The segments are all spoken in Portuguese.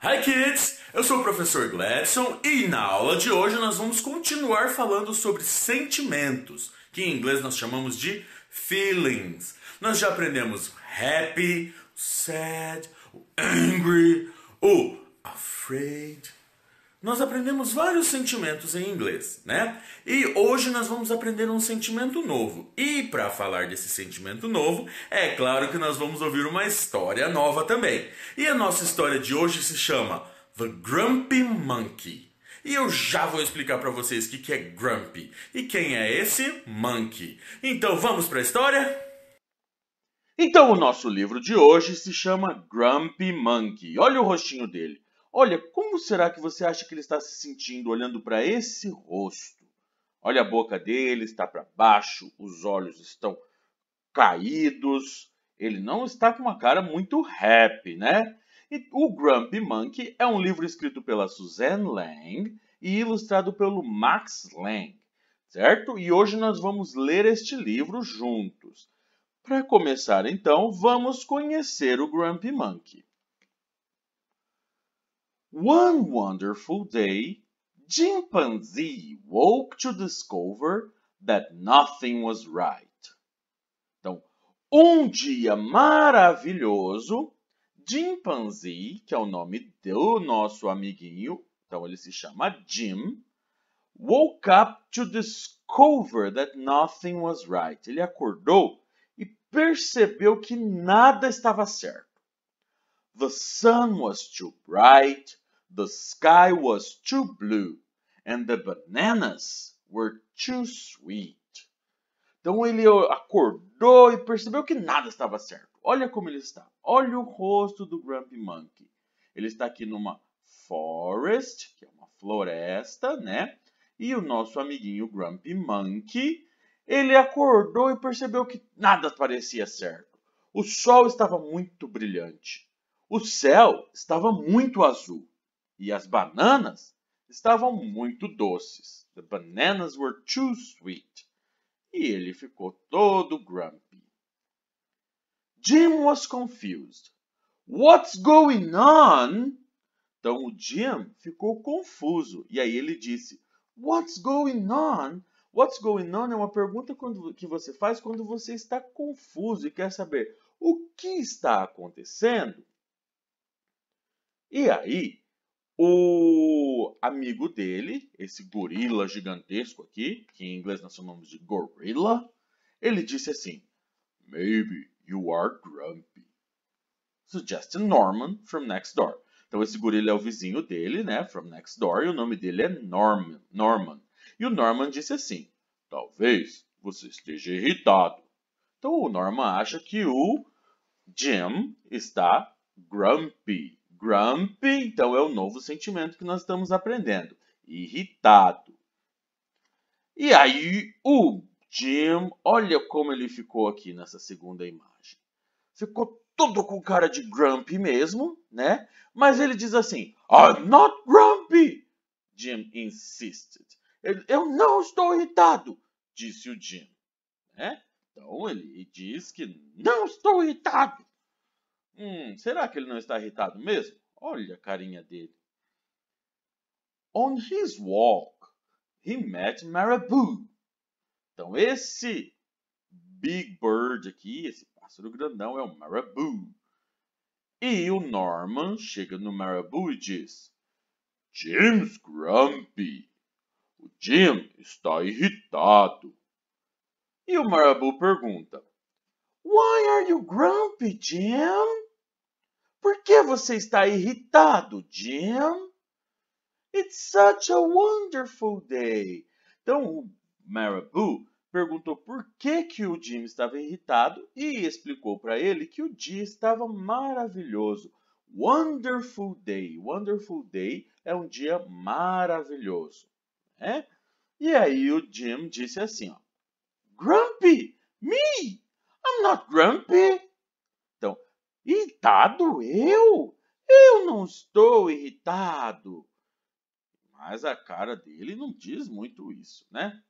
Hi kids! Eu sou o professor Gladson e na aula de hoje nós vamos continuar falando sobre sentimentos, que em inglês nós chamamos de feelings. Nós já aprendemos happy, sad, angry, o afraid, nós aprendemos vários sentimentos em inglês, né? E hoje nós vamos aprender um sentimento novo. E para falar desse sentimento novo, é claro que nós vamos ouvir uma história nova também. E a nossa história de hoje se chama The Grumpy Monkey. E eu já vou explicar para vocês o que, que é Grumpy e quem é esse Monkey. Então vamos para a história? Então o nosso livro de hoje se chama Grumpy Monkey. Olha o rostinho dele Olha, como será que você acha que ele está se sentindo olhando para esse rosto? Olha a boca dele, está para baixo, os olhos estão caídos. Ele não está com uma cara muito happy, né? E o Grumpy Monkey é um livro escrito pela Suzanne Lang e ilustrado pelo Max Lang, certo? E hoje nós vamos ler este livro juntos. Para começar, então, vamos conhecer o Grumpy Monkey. One wonderful day, Chimpanzee woke to discover that nothing was right. Então, um dia maravilhoso, Chimpanzee, que é o nome do nosso amiguinho, então ele se chama Jim, woke up to discover that nothing was right. Ele acordou e percebeu que nada estava certo. The sun was too bright, the sky was too blue, and the bananas were too sweet. Então ele acordou e percebeu que nada estava certo. Olha como ele está. Olha o rosto do Grumpy Monkey. Ele está aqui numa forest, que é uma floresta, né? E o nosso amiguinho Grumpy Monkey, ele acordou e percebeu que nada parecia certo. O sol estava muito brilhante. O céu estava muito azul e as bananas estavam muito doces. The bananas were too sweet. E ele ficou todo grumpy. Jim was confused. What's going on? Então o Jim ficou confuso e aí ele disse: What's going on? What's going on é uma pergunta que você faz quando você está confuso e quer saber o que está acontecendo. E aí, o amigo dele, esse gorila gigantesco aqui, que em inglês nós chamamos de gorila, ele disse assim: Maybe you are grumpy. Suggested Norman from next door. Então esse gorila é o vizinho dele, né, from next door, e o nome dele é Norman. Norman. E o Norman disse assim: Talvez você esteja irritado. Então o Norman acha que o Jim está grumpy. Grumpy, então é o novo sentimento que nós estamos aprendendo. Irritado. E aí o Jim, olha como ele ficou aqui nessa segunda imagem. Ficou tudo com cara de grumpy mesmo, né? Mas ele diz assim, I'm not grumpy, Jim insisted. eu não estou irritado, disse o Jim. Né? Então ele diz que não estou irritado. Hum, será que ele não está irritado mesmo? Olha a carinha dele. On his walk, he met Marabou. Então, esse Big Bird aqui, esse pássaro grandão, é o Marabou. E o Norman chega no Marabou e diz: Jim's grumpy. O Jim está irritado. E o Marabou pergunta: Why are you grumpy, Jim? Por que você está irritado, Jim? It's such a wonderful day. Então, o Marabu perguntou por que, que o Jim estava irritado e explicou para ele que o dia estava maravilhoso. Wonderful day. Wonderful day é um dia maravilhoso. Né? E aí o Jim disse assim, ó, Grumpy, me? I'm not grumpy. Irritado eu? Eu não estou irritado. Mas a cara dele não diz muito isso, né?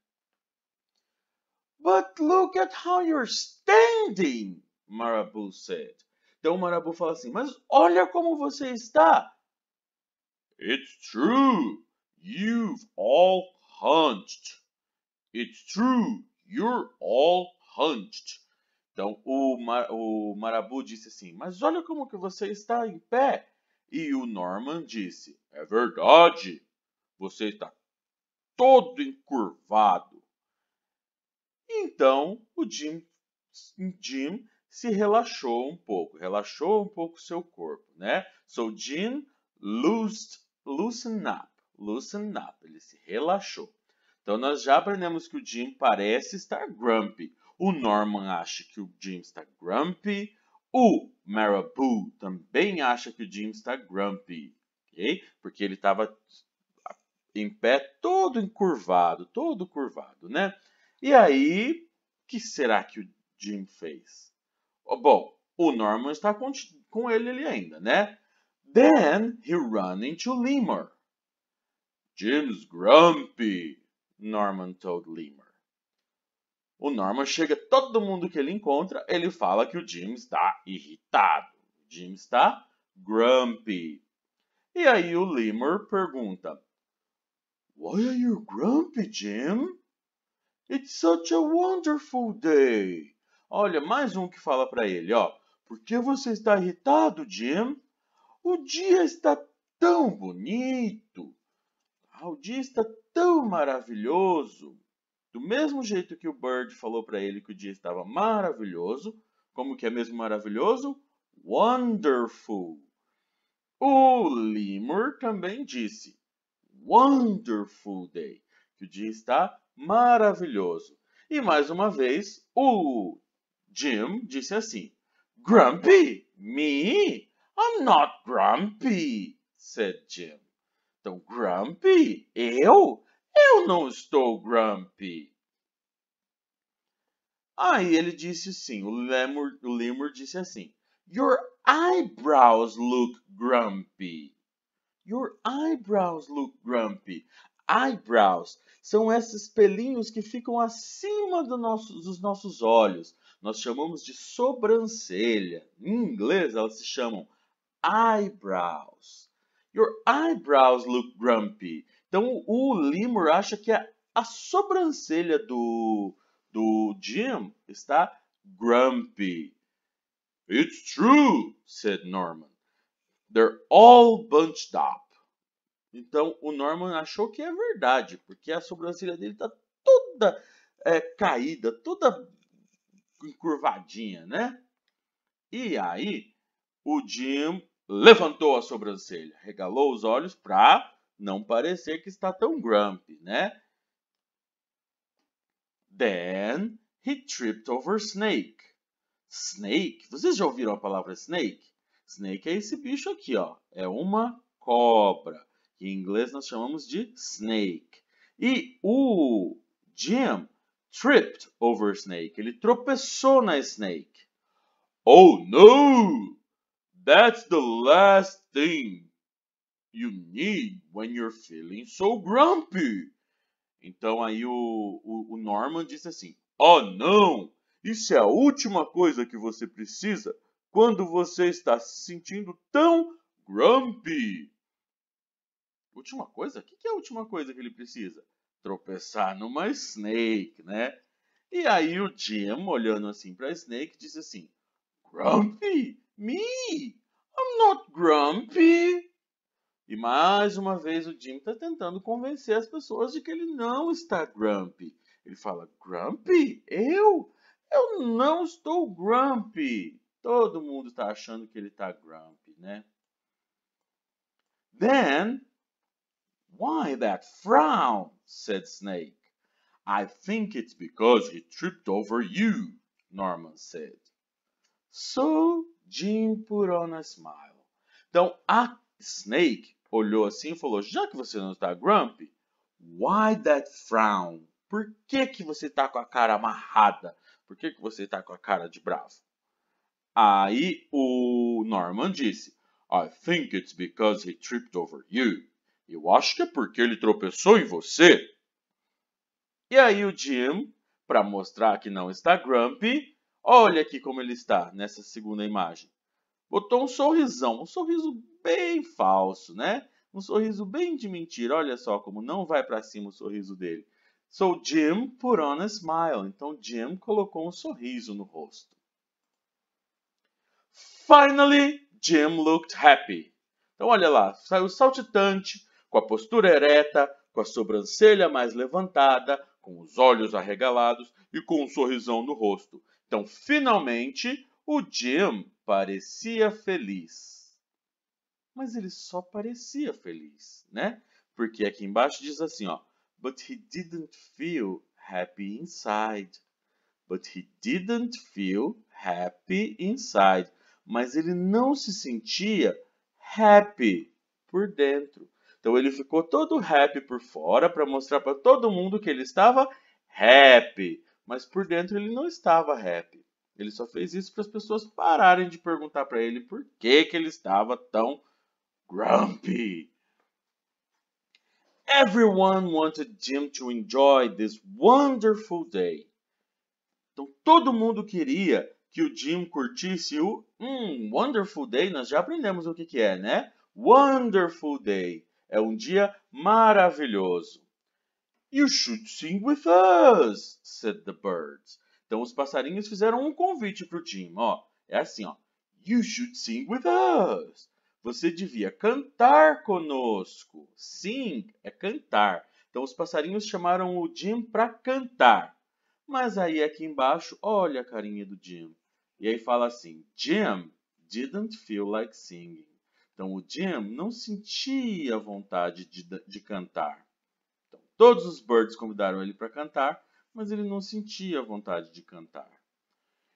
But look at how you're standing, Marabu said. Então o Marabu fala assim, mas olha como você está. It's true, you've all hunched. It's true, you're all hunched. Então o, Mar o Marabu disse assim: Mas olha como que você está em pé. E o Norman disse: É verdade, você está todo encurvado. Então o Jim, Jim se relaxou um pouco, relaxou um pouco seu corpo, né? So Jim loosed, up, loosen up, ele se relaxou. Então nós já aprendemos que o Jim parece estar grumpy. O Norman acha que o Jim está grumpy. O Marabou também acha que o Jim está grumpy, ok? porque ele estava em pé todo encurvado, todo curvado, né? E aí, o que será que o Jim fez? Oh, bom, o Norman está com, com ele ali ainda, né? Then he ran into Lemur. Jim's grumpy, Norman told Lemur. O Norman chega, todo mundo que ele encontra, ele fala que o Jim está irritado. O Jim está grumpy. E aí o Lemur pergunta: Why are you grumpy, Jim? It's such a wonderful day. Olha, mais um que fala para ele, ó. Por que você está irritado, Jim? O dia está tão bonito. Ah, o dia está tão maravilhoso. Do mesmo jeito que o Bird falou para ele que o dia estava maravilhoso, como que é mesmo maravilhoso? Wonderful. O Lemur também disse Wonderful Day, que o dia está maravilhoso. E mais uma vez, o Jim disse assim Grumpy, me? I'm not grumpy, said Jim. Então, grumpy, eu? Eu não estou grumpy. Aí ele disse assim, o lemur, o lemur disse assim, Your eyebrows look grumpy. Your eyebrows look grumpy. Eyebrows são esses pelinhos que ficam acima do nosso, dos nossos olhos. Nós chamamos de sobrancelha. Em inglês, elas se chamam eyebrows. Your eyebrows look grumpy. Então o Limur acha que a, a sobrancelha do, do Jim está grumpy. It's true, said Norman. They're all bunched up. Então o Norman achou que é verdade, porque a sobrancelha dele está toda é, caída, toda encurvadinha, né? E aí o Jim levantou a sobrancelha, regalou os olhos para não parecer que está tão grumpy, né? Then he tripped over snake. Snake, vocês já ouviram a palavra snake? Snake é esse bicho aqui, ó. É uma cobra. Em inglês nós chamamos de snake. E o Jim tripped over snake. Ele tropeçou na snake. Oh no! That's the last thing you need when you're feeling so grumpy. Então aí o, o, o Norman disse assim: Oh não! Isso é a última coisa que você precisa quando você está se sentindo tão grumpy. Última coisa? O que é a última coisa que ele precisa? Tropeçar numa Snake, né? E aí o Jim, olhando assim para a Snake, disse assim: Grumpy? Me? I'm not grumpy. E mais uma vez o Jim está tentando convencer as pessoas de que ele não está grumpy. Ele fala: Grumpy? Eu? Eu não estou grumpy. Todo mundo está achando que ele está grumpy, né? Then, why that frown? said Snake. I think it's because he tripped over you, Norman said. So Jim put on a smile. Então, a Snake olhou assim e falou: Já que você não está grumpy, why that frown? Por que, que você está com a cara amarrada? Por que, que você está com a cara de bravo? Aí o Norman disse: I think it's because he tripped over you. Eu acho que é porque ele tropeçou em você. E aí o Jim, para mostrar que não está grumpy, olha aqui como ele está nessa segunda imagem. Botou um sorrisão, um sorriso bem falso, né? Um sorriso bem de mentira. Olha só como não vai para cima o sorriso dele. So Jim put on a smile. Então Jim colocou um sorriso no rosto. Finally, Jim looked happy. Então olha lá, saiu saltitante, com a postura ereta, com a sobrancelha mais levantada, com os olhos arregalados e com um sorrisão no rosto. Então, finalmente, o Jim parecia feliz mas ele só parecia feliz, né? Porque aqui embaixo diz assim, ó, but he didn't feel happy inside. But he didn't feel happy inside. Mas ele não se sentia happy por dentro. Então ele ficou todo happy por fora para mostrar para todo mundo que ele estava happy, mas por dentro ele não estava happy. Ele só fez isso para as pessoas pararem de perguntar para ele por que, que ele estava tão grumpy. Everyone wanted Jim to enjoy this wonderful day. Então todo mundo queria que o Jim curtisse o hum, wonderful day. Nós já aprendemos o que, que é, né? Wonderful day. É um dia maravilhoso. You should sing with us, said the birds. Então os passarinhos fizeram um convite para o Jim. Ó, é assim, ó. You should sing with us. Você devia cantar conosco. Sing é cantar. Então os passarinhos chamaram o Jim para cantar. Mas aí aqui embaixo, olha a carinha do Jim. E aí fala assim: Jim didn't feel like singing. Então o Jim não sentia vontade de, de cantar. Então, todos os birds convidaram ele para cantar, mas ele não sentia vontade de cantar.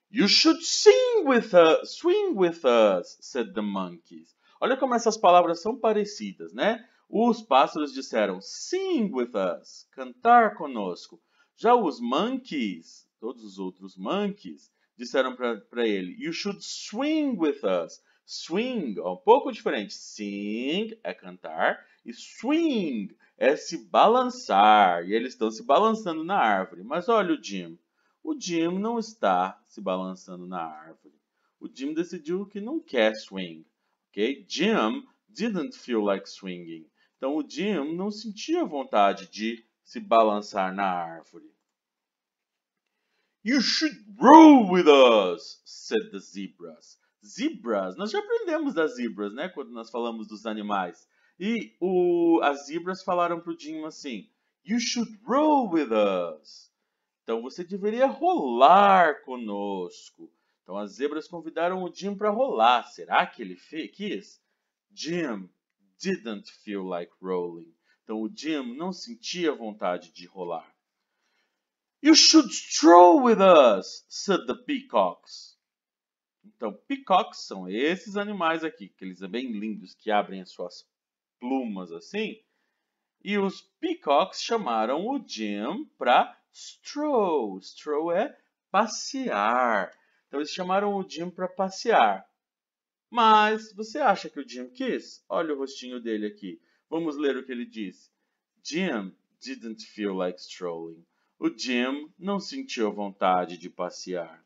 You should sing with us, swing with us, said the monkeys. Olha como essas palavras são parecidas, né? Os pássaros disseram sing with us, cantar conosco. Já os monkeys, todos os outros monkeys, disseram para ele you should swing with us. Swing é um pouco diferente. Sing é cantar e swing é se balançar. E eles estão se balançando na árvore. Mas olha o Jim. O Jim não está se balançando na árvore. O Jim decidiu que não quer swing. Okay, Jim didn't feel like swinging. Então, o Jim não sentia vontade de se balançar na árvore. You should roll with us, said the zebras. Zebras, nós já aprendemos das zebras, né? Quando nós falamos dos animais. E o, as zebras falaram para o Jim assim, You should roll with us. Então, você deveria rolar conosco. Então as zebras convidaram o Jim para rolar. Será que ele quis? Jim didn't feel like rolling. Então o Jim não sentia vontade de rolar. You should stroll with us, said the peacocks. Então, peacocks são esses animais aqui, que eles são bem lindos, que abrem as suas plumas assim. E os peacocks chamaram o Jim para stroll. Stroll é passear. Então eles chamaram o Jim para passear. Mas você acha que o Jim quis? Olha o rostinho dele aqui. Vamos ler o que ele disse. Jim didn't feel like strolling. O Jim não sentiu vontade de passear.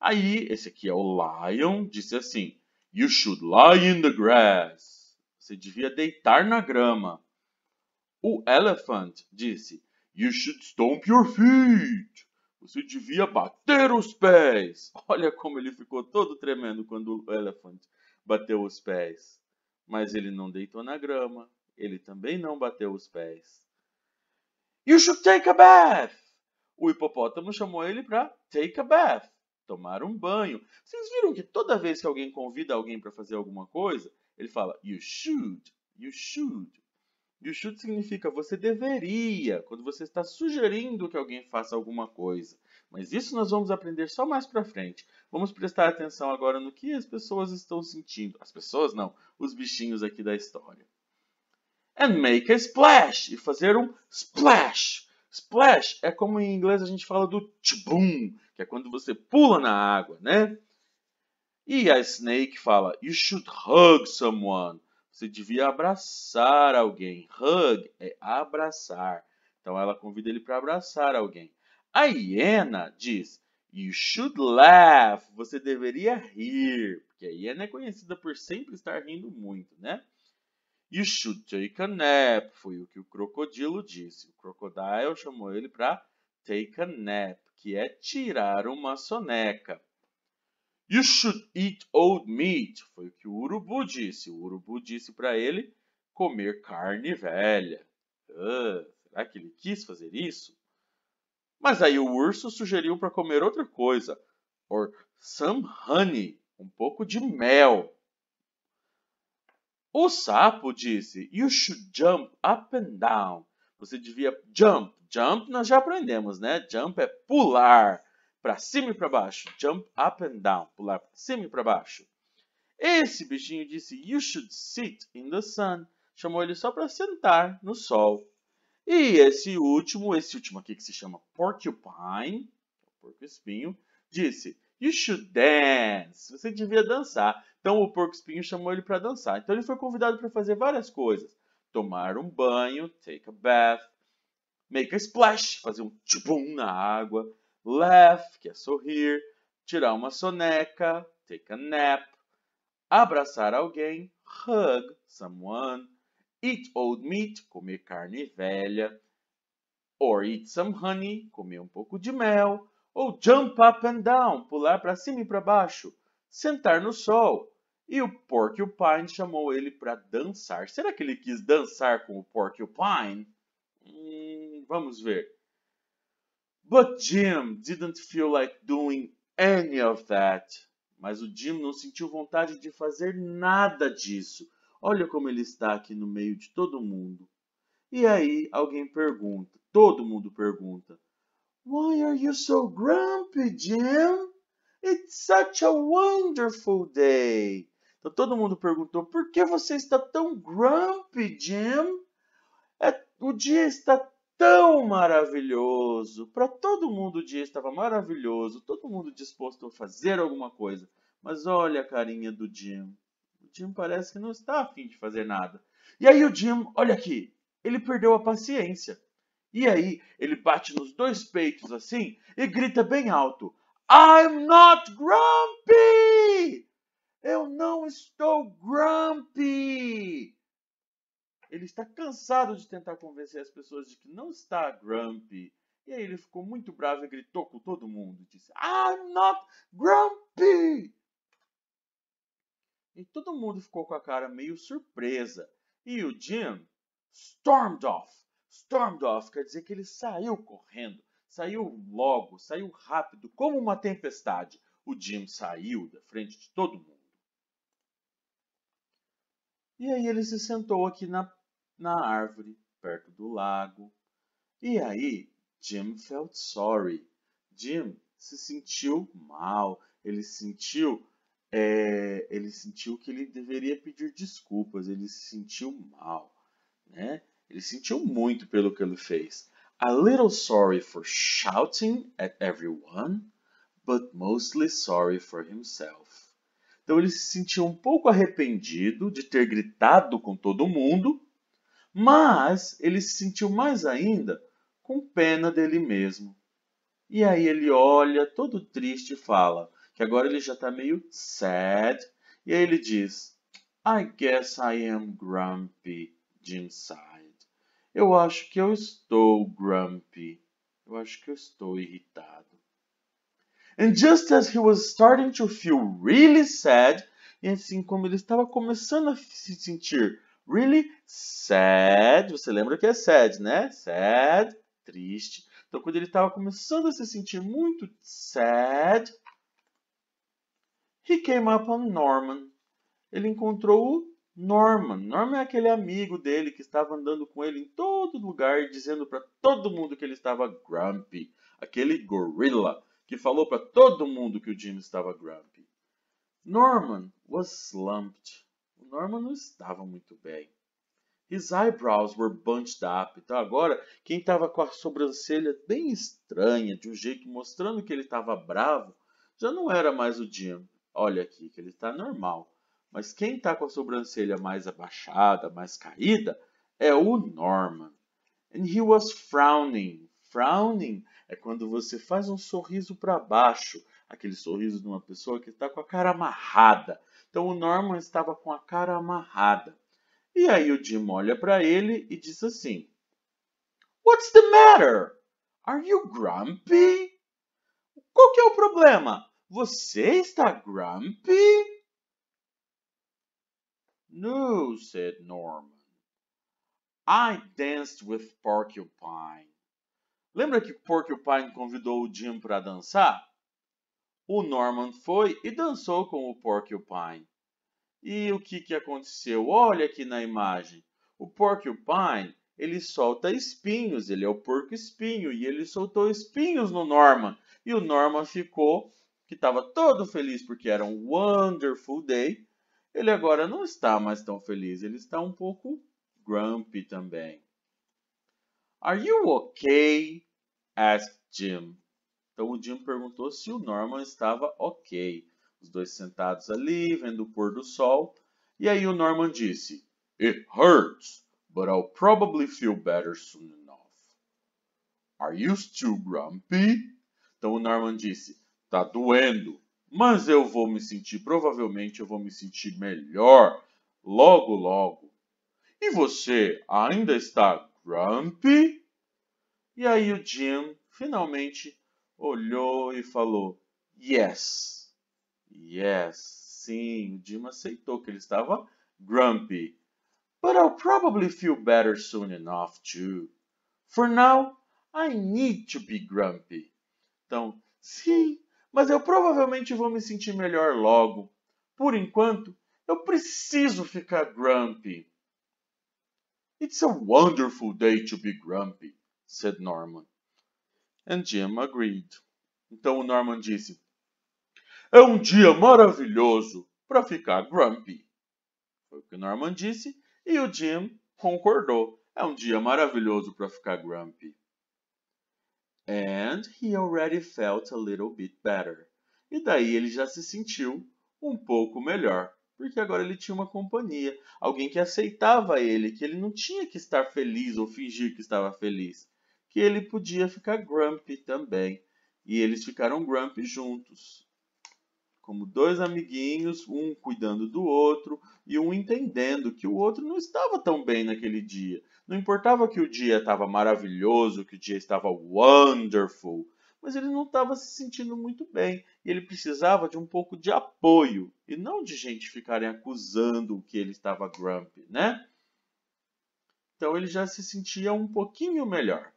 Aí, esse aqui é o Lion, disse assim: You should lie in the grass. Você devia deitar na grama. O Elephant disse: You should stomp your feet. Você devia bater os pés. Olha como ele ficou todo tremendo quando o elefante bateu os pés. Mas ele não deitou na grama. Ele também não bateu os pés. You should take a bath. O hipopótamo chamou ele para take a bath, tomar um banho. Vocês viram que toda vez que alguém convida alguém para fazer alguma coisa, ele fala you should, you should. E o should significa você deveria, quando você está sugerindo que alguém faça alguma coisa. Mas isso nós vamos aprender só mais para frente. Vamos prestar atenção agora no que as pessoas estão sentindo. As pessoas não, os bichinhos aqui da história. And make a splash, e fazer um splash. Splash é como em inglês a gente fala do tchbum, que é quando você pula na água, né? E a Snake fala, you should hug someone. Você devia abraçar alguém. Hug é abraçar. Então ela convida ele para abraçar alguém. A hiena diz: You should laugh. Você deveria rir. Porque a hiena é conhecida por sempre estar rindo muito, né? You should take a nap. Foi o que o crocodilo disse. O crocodile chamou ele para take a nap, que é tirar uma soneca. You should eat old meat. Foi o que o urubu disse. O urubu disse para ele comer carne velha. Uh, será que ele quis fazer isso? Mas aí o urso sugeriu para comer outra coisa. Or some honey. Um pouco de mel. O sapo disse, you should jump up and down. Você devia jump. Jump nós já aprendemos, né? Jump é pular para cima e para baixo. Jump up and down, pular para cima e para baixo. Esse bichinho disse, you should sit in the sun. Chamou ele só para sentar no sol. E esse último, esse último aqui que se chama porcupine, porco espinho, disse, you should dance. Você devia dançar. Então o porco espinho chamou ele para dançar. Então ele foi convidado para fazer várias coisas. Tomar um banho, take a bath, make a splash, fazer um tchubum na água, laugh, que é sorrir, tirar uma soneca, take a nap, abraçar alguém, hug someone, eat old meat, comer carne velha, or eat some honey, comer um pouco de mel, ou jump up and down, pular para cima e para baixo, sentar no sol. E o porcupine chamou ele para dançar. Será que ele quis dançar com o porcupine? Hum, vamos ver. But Jim didn't feel like doing any of that. Mas o Jim não sentiu vontade de fazer nada disso. Olha como ele está aqui no meio de todo mundo. E aí alguém pergunta, todo mundo pergunta, Why are you so grumpy, Jim? It's such a wonderful day. Então todo mundo perguntou, por que você está tão grumpy, Jim? É, o dia está tão maravilhoso. Para todo mundo o dia estava maravilhoso, todo mundo disposto a fazer alguma coisa. Mas olha a carinha do Jim. O Jim parece que não está afim de fazer nada. E aí o Jim, olha aqui, ele perdeu a paciência. E aí ele bate nos dois peitos assim e grita bem alto: I'm not grumpy! Eu não estou grumpy! Ele está cansado de tentar convencer as pessoas de que não está grumpy. E aí ele ficou muito bravo e gritou com todo mundo. Disse, I'm not grumpy! E todo mundo ficou com a cara meio surpresa. E o Jim stormed off. Stormed off quer dizer que ele saiu correndo. Saiu logo, saiu rápido, como uma tempestade. O Jim saiu da frente de todo mundo. E aí ele se sentou aqui na na árvore perto do lago. E aí, Jim felt sorry. Jim se sentiu mal, ele sentiu é, ele sentiu que ele deveria pedir desculpas, ele se sentiu mal, né? Ele sentiu muito pelo que ele fez. A little sorry for shouting at everyone, but mostly sorry for himself. Então ele se sentiu um pouco arrependido de ter gritado com todo mundo, mas ele se sentiu mais ainda com pena dele mesmo. E aí ele olha, todo triste, e fala que agora ele já está meio sad. E aí ele diz: I guess I am grumpy inside. Eu acho que eu estou grumpy. Eu acho que eu estou irritado. And just as he was starting to feel really sad, e assim como ele estava começando a se sentir Really sad. Você lembra que é sad, né? Sad, triste. Então, quando ele estava começando a se sentir muito sad, he came on Norman. Ele encontrou o Norman. Norman é aquele amigo dele que estava andando com ele em todo lugar, dizendo para todo mundo que ele estava grumpy. Aquele gorila que falou para todo mundo que o Jim estava grumpy. Norman was slumped. Norman não estava muito bem. His eyebrows were bunched up. Então agora, quem estava com a sobrancelha bem estranha, de um jeito mostrando que ele estava bravo, já não era mais o Jim. Olha aqui, que ele está normal. Mas quem está com a sobrancelha mais abaixada, mais caída, é o Norman. And he was frowning. Frowning é quando você faz um sorriso para baixo, aquele sorriso de uma pessoa que está com a cara amarrada, então o Norman estava com a cara amarrada. E aí o Jim olha para ele e diz assim: What's the matter? Are you grumpy? Qual que é o problema? Você está grumpy? No, said Norman. I danced with Porcupine. Lembra que Porcupine convidou o Jim para dançar? o Norman foi e dançou com o Porcupine. E o que, que aconteceu? Olha aqui na imagem. O Porcupine, ele solta espinhos, ele é o porco espinho, e ele soltou espinhos no Norman. E o Norman ficou, que estava todo feliz porque era um wonderful day, ele agora não está mais tão feliz, ele está um pouco grumpy também. Are you okay? asked Jim. Então o Jim perguntou se o Norman estava ok. Os dois sentados ali, vendo o pôr do sol. E aí o Norman disse: It hurts, but I'll probably feel better soon enough. Are you still grumpy? Então o Norman disse: Tá doendo, mas eu vou me sentir, provavelmente eu vou me sentir melhor logo logo. E você ainda está grumpy? E aí o Jim finalmente olhou e falou yes. Yes, sim, o Dima aceitou que ele estava grumpy. But I'll probably feel better soon enough too. For now, I need to be grumpy. Então, sim, mas eu provavelmente vou me sentir melhor logo. Por enquanto, eu preciso ficar grumpy. It's a wonderful day to be grumpy, said Norman and Jim agreed. Então o Norman disse: É um dia maravilhoso para ficar grumpy. Foi o que o Norman disse e o Jim concordou. É um dia maravilhoso para ficar grumpy. And he already felt a little bit better. E daí ele já se sentiu um pouco melhor, porque agora ele tinha uma companhia, alguém que aceitava ele, que ele não tinha que estar feliz ou fingir que estava feliz que ele podia ficar grumpy também. E eles ficaram grumpy juntos, como dois amiguinhos, um cuidando do outro e um entendendo que o outro não estava tão bem naquele dia. Não importava que o dia estava maravilhoso, que o dia estava wonderful, mas ele não estava se sentindo muito bem e ele precisava de um pouco de apoio e não de gente ficarem acusando que ele estava grumpy, né? Então ele já se sentia um pouquinho melhor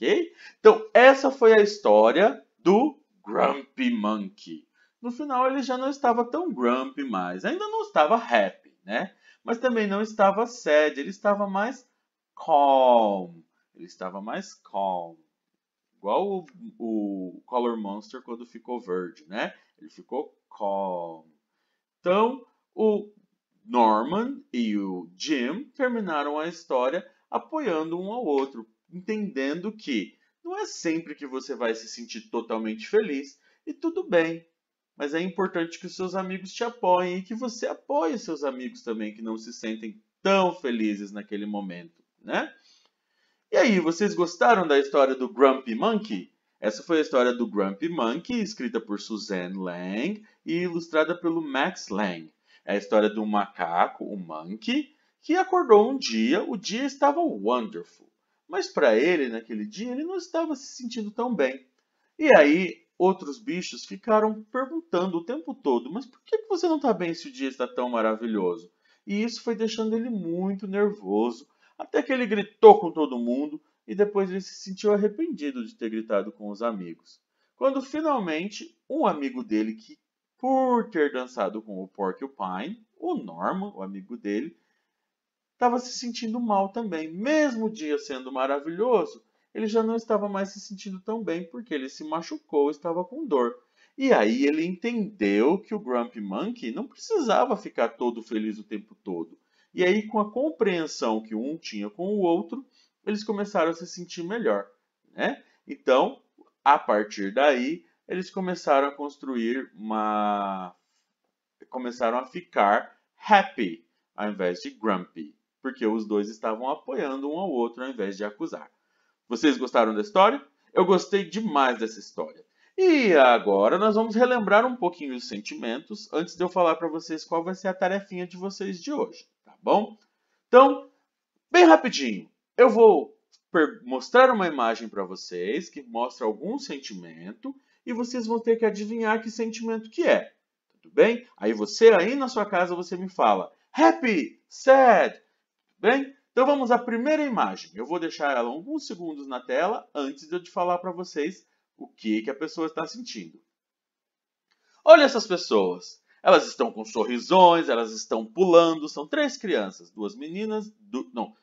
ok? Então, essa foi a história do Grumpy Monkey. No final, ele já não estava tão grumpy mais, ainda não estava happy, né? Mas também não estava sad, ele estava mais calm. Ele estava mais calm. Igual o, o Color Monster quando ficou verde, né? Ele ficou calm. Então, o Norman e o Jim terminaram a história apoiando um ao outro, entendendo que não é sempre que você vai se sentir totalmente feliz e tudo bem, mas é importante que os seus amigos te apoiem e que você apoie seus amigos também que não se sentem tão felizes naquele momento, né? E aí, vocês gostaram da história do Grumpy Monkey? Essa foi a história do Grumpy Monkey, escrita por Suzanne Lang e ilustrada pelo Max Lang. É a história de um macaco, um monkey, que acordou um dia, o dia estava wonderful. Mas para ele, naquele dia, ele não estava se sentindo tão bem. E aí, outros bichos ficaram perguntando o tempo todo: Mas por que você não está bem se o dia está tão maravilhoso? E isso foi deixando ele muito nervoso, até que ele gritou com todo mundo e depois ele se sentiu arrependido de ter gritado com os amigos. Quando finalmente um amigo dele, que por ter dançado com o Porcupine, o Norman, o amigo dele, estava se sentindo mal também. Mesmo o dia sendo maravilhoso, ele já não estava mais se sentindo tão bem porque ele se machucou, estava com dor. E aí ele entendeu que o Grumpy Monkey não precisava ficar todo feliz o tempo todo. E aí, com a compreensão que um tinha com o outro, eles começaram a se sentir melhor. Né? Então, a partir daí, eles começaram a construir uma. começaram a ficar happy ao invés de grumpy porque os dois estavam apoiando um ao outro ao invés de acusar. Vocês gostaram da história? Eu gostei demais dessa história. E agora nós vamos relembrar um pouquinho os sentimentos antes de eu falar para vocês qual vai ser a tarefinha de vocês de hoje, tá bom? Então, bem rapidinho, eu vou mostrar uma imagem para vocês que mostra algum sentimento e vocês vão ter que adivinhar que sentimento que é, tudo bem? Aí você aí na sua casa você me fala happy, sad, Bem, então vamos à primeira imagem. Eu vou deixar ela alguns segundos na tela antes de eu te falar para vocês o que, que a pessoa está sentindo. Olha essas pessoas. Elas estão com sorrisões, elas estão pulando. São três crianças, duas meninas, du... não,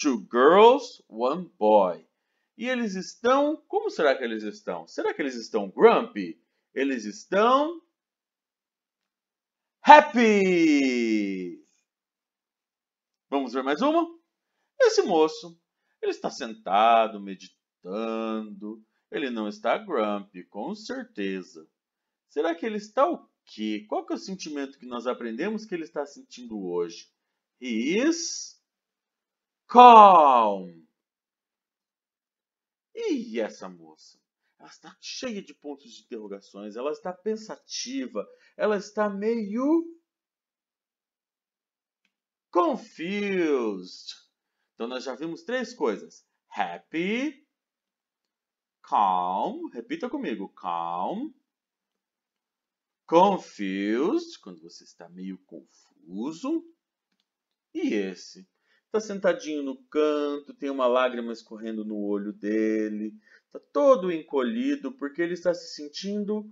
two girls, one boy. E eles estão, como será que eles estão? Será que eles estão grumpy? Eles estão happy! Vamos ver mais uma? Esse moço, ele está sentado, meditando. Ele não está grumpy, com certeza. Será que ele está o quê? Qual que é o sentimento que nós aprendemos que ele está sentindo hoje? He is calm. E essa moça? Ela está cheia de pontos de interrogações, ela está pensativa, ela está meio confused. Então, nós já vimos três coisas. Happy, calm, repita comigo, calm, confused, quando você está meio confuso, e esse. Está sentadinho no canto, tem uma lágrima escorrendo no olho dele, está todo encolhido porque ele está se sentindo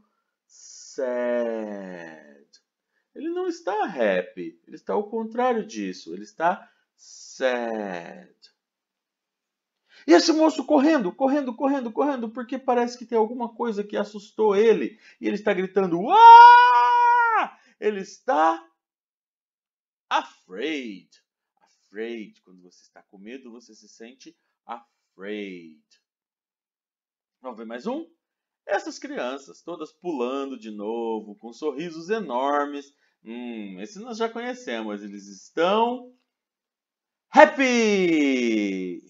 sad. Ele não está happy, ele está ao contrário disso, ele está sad. E esse moço correndo, correndo, correndo, correndo, porque parece que tem alguma coisa que assustou ele. E ele está gritando, ah! ele está afraid. Afraid. Quando você está com medo, você se sente afraid. Vamos ver mais um? Essas crianças, todas pulando de novo, com sorrisos enormes, Hum, esse nós já conhecemos. Eles estão happy!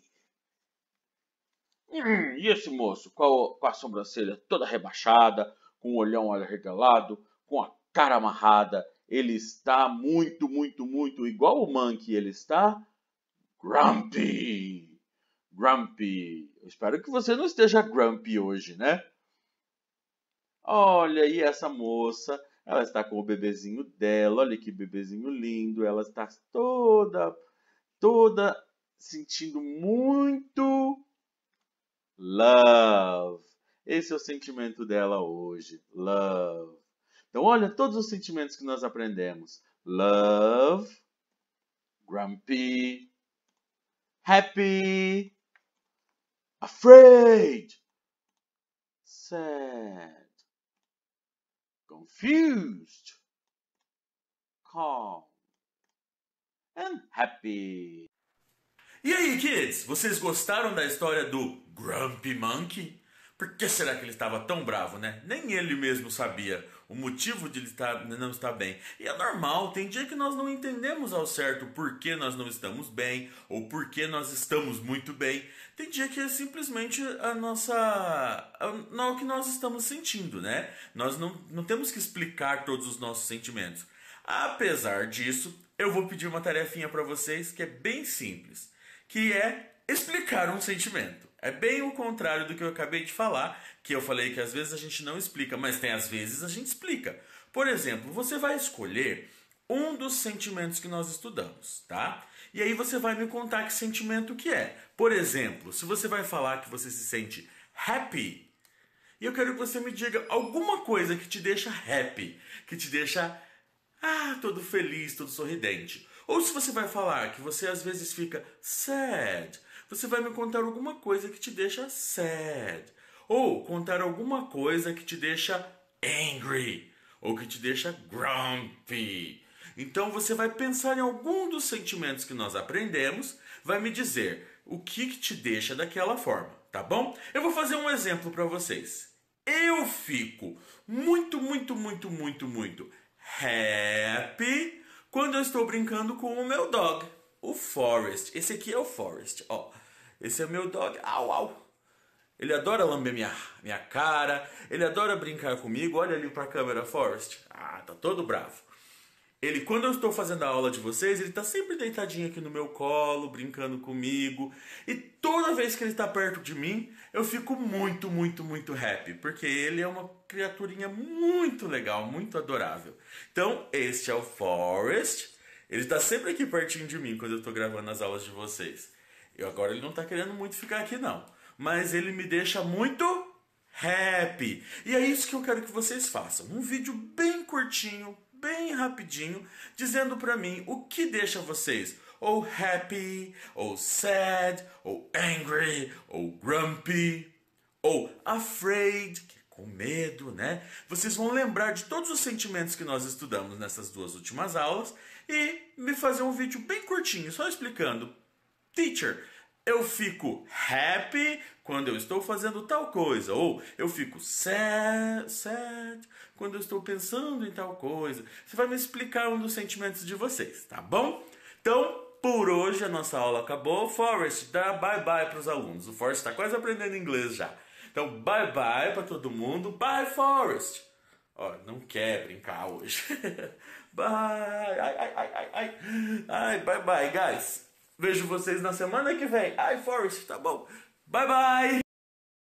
Hum, e esse moço com a, com a sobrancelha toda rebaixada, com o olhão arregalado, com a cara amarrada, ele está muito, muito, muito igual o Monkey, ele está grumpy. Grumpy. Eu espero que você não esteja grumpy hoje, né? Olha, e essa moça ela está com o bebezinho dela, olha que bebezinho lindo. Ela está toda, toda sentindo muito love. Esse é o sentimento dela hoje, love. Então, olha todos os sentimentos que nós aprendemos: love, grumpy, happy, afraid, sad confused, calm, and happy. E aí, kids? Vocês gostaram da história do Grumpy Monkey? Por que será que ele estava tão bravo, né? Nem ele mesmo sabia o motivo de ele estar, né, não estar bem. E é normal, tem dia que nós não entendemos ao certo por que nós não estamos bem ou por que nós estamos muito bem. Tem dia que é simplesmente a nossa. A, não, é o que nós estamos sentindo, né? Nós não, não temos que explicar todos os nossos sentimentos. Apesar disso, eu vou pedir uma tarefinha para vocês que é bem simples, que é explicar um sentimento. É bem o contrário do que eu acabei de falar, que eu falei que às vezes a gente não explica, mas tem às vezes a gente explica. Por exemplo, você vai escolher um dos sentimentos que nós estudamos, tá? E aí você vai me contar que sentimento que é. Por exemplo, se você vai falar que você se sente happy, e eu quero que você me diga alguma coisa que te deixa happy, que te deixa ah, todo feliz, todo sorridente. Ou se você vai falar que você às vezes fica sad, você vai me contar alguma coisa que te deixa sad, ou contar alguma coisa que te deixa angry, ou que te deixa grumpy. Então você vai pensar em algum dos sentimentos que nós aprendemos, vai me dizer o que, que te deixa daquela forma, tá bom? Eu vou fazer um exemplo para vocês. Eu fico muito, muito, muito, muito, muito happy quando eu estou brincando com o meu dog, o Forest. Esse aqui é o Forest, ó. Esse é o meu dog. Au, au. Ele adora lamber minha, minha cara, ele adora brincar comigo. Olha ali pra câmera, Forrest. Ah, tá todo bravo. Ele, quando eu estou fazendo a aula de vocês, ele tá sempre deitadinho aqui no meu colo, brincando comigo. E toda vez que ele está perto de mim, eu fico muito, muito, muito happy, porque ele é uma criaturinha muito legal, muito adorável. Então, este é o Forrest. Ele está sempre aqui pertinho de mim quando eu estou gravando as aulas de vocês. Eu, agora ele não tá querendo muito ficar aqui, não. Mas ele me deixa muito happy. E é isso que eu quero que vocês façam. Um vídeo bem curtinho, bem rapidinho, dizendo para mim o que deixa vocês ou happy, ou sad, ou angry, ou grumpy, ou afraid, que é com medo, né? Vocês vão lembrar de todos os sentimentos que nós estudamos nessas duas últimas aulas e me fazer um vídeo bem curtinho, só explicando. Teacher, eu fico happy quando eu estou fazendo tal coisa, ou eu fico sad, sad quando eu estou pensando em tal coisa. Você vai me explicar um dos sentimentos de vocês, tá bom? Então, por hoje a nossa aula acabou. Forrest, dá bye bye para os alunos. O Forrest está quase aprendendo inglês já. Então, bye bye para todo mundo. Bye, Forrest. Ó, não quer brincar hoje. bye. Ai, ai, ai, ai, ai. Ai, bye bye, guys. Vejo vocês na semana que vem. Ai, Forrest, tá bom. Bye, bye!